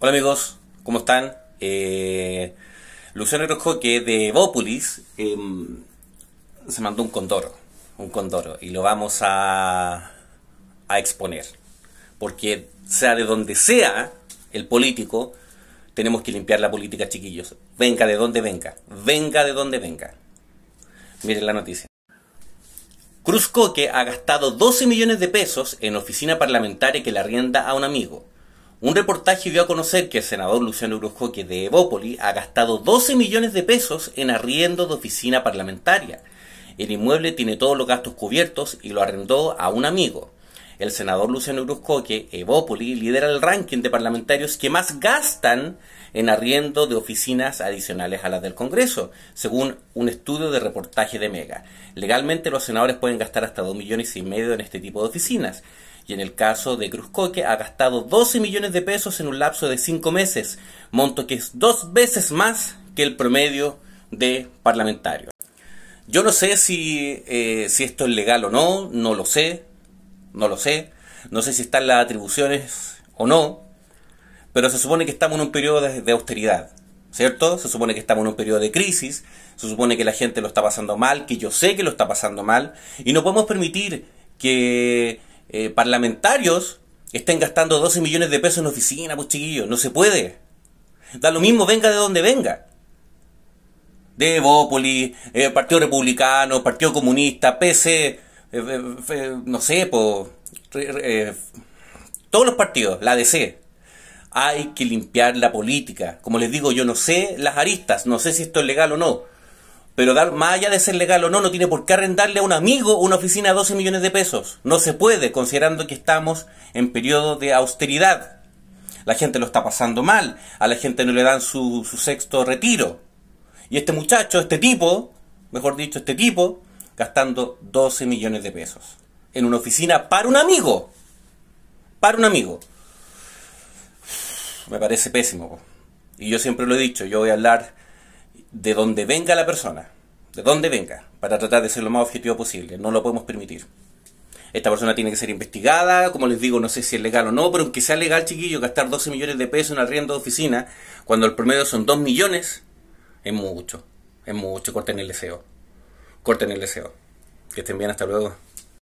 Hola amigos, ¿cómo están? Eh, Luciano Cruzcoque de Bópolis em, se mandó un condoro, un condoro, y lo vamos a, a exponer. Porque sea de donde sea el político, tenemos que limpiar la política, chiquillos. Venga de donde venga, venga de donde venga. Miren la noticia. Cruzcoque ha gastado 12 millones de pesos en oficina parlamentaria que le arrienda a un amigo. Un reportaje dio a conocer que el senador Luciano Uroscoque de Evópoli ha gastado 12 millones de pesos en arriendo de oficina parlamentaria. El inmueble tiene todos los gastos cubiertos y lo arrendó a un amigo. El senador Luciano Uroscoque, Evópoli, lidera el ranking de parlamentarios que más gastan en arriendo de oficinas adicionales a las del Congreso, según un estudio de reportaje de Mega. Legalmente los senadores pueden gastar hasta 2 millones y medio en este tipo de oficinas y en el caso de Cruzcoque ha gastado 12 millones de pesos en un lapso de 5 meses, monto que es dos veces más que el promedio de parlamentarios. Yo no sé eh, si, esto es legal o no, no lo sé, no lo sé, no sé si están las atribuciones o no, pero se supone que estamos en un periodo de austeridad, ¿cierto? Se supone que estamos en un periodo de crisis, se supone que la gente lo está pasando mal, que yo sé que lo está pasando mal, y no podemos permitir que eh, parlamentarios estén gastando 12 millones de pesos en oficina, pues chiquillos, no se puede. Da lo mismo, venga de donde venga. De Bópoli, eh, Partido Republicano, Partido Comunista, PC, eh, no sé, todos los partidos, la DC. Hay que limpiar la política. Como les digo, yo no sé las aristas, no sé si esto es legal o no pero dar, más allá de ser legal o no, no tiene por qué arrendarle a un amigo una oficina a 12 millones de pesos. No se puede, considerando que estamos en periodo de austeridad. La gente lo está pasando mal, a la gente no le dan su, su sexto retiro. Y este muchacho, este tipo, mejor dicho, este tipo, gastando 12 millones de pesos en una oficina para un amigo. Para un amigo. Me parece pésimo. Y yo siempre lo he dicho, yo voy a hablar de donde venga la persona, de donde venga, para tratar de ser lo más objetivo posible. No lo podemos permitir. Esta persona tiene que ser investigada, como les digo, no sé si es legal o no, pero aunque sea legal, chiquillo, gastar 12 millones de pesos en arriendo de oficina, cuando el promedio son 2 millones, es mucho, es mucho, corten el deseo, corten el deseo. Que estén bien, hasta luego.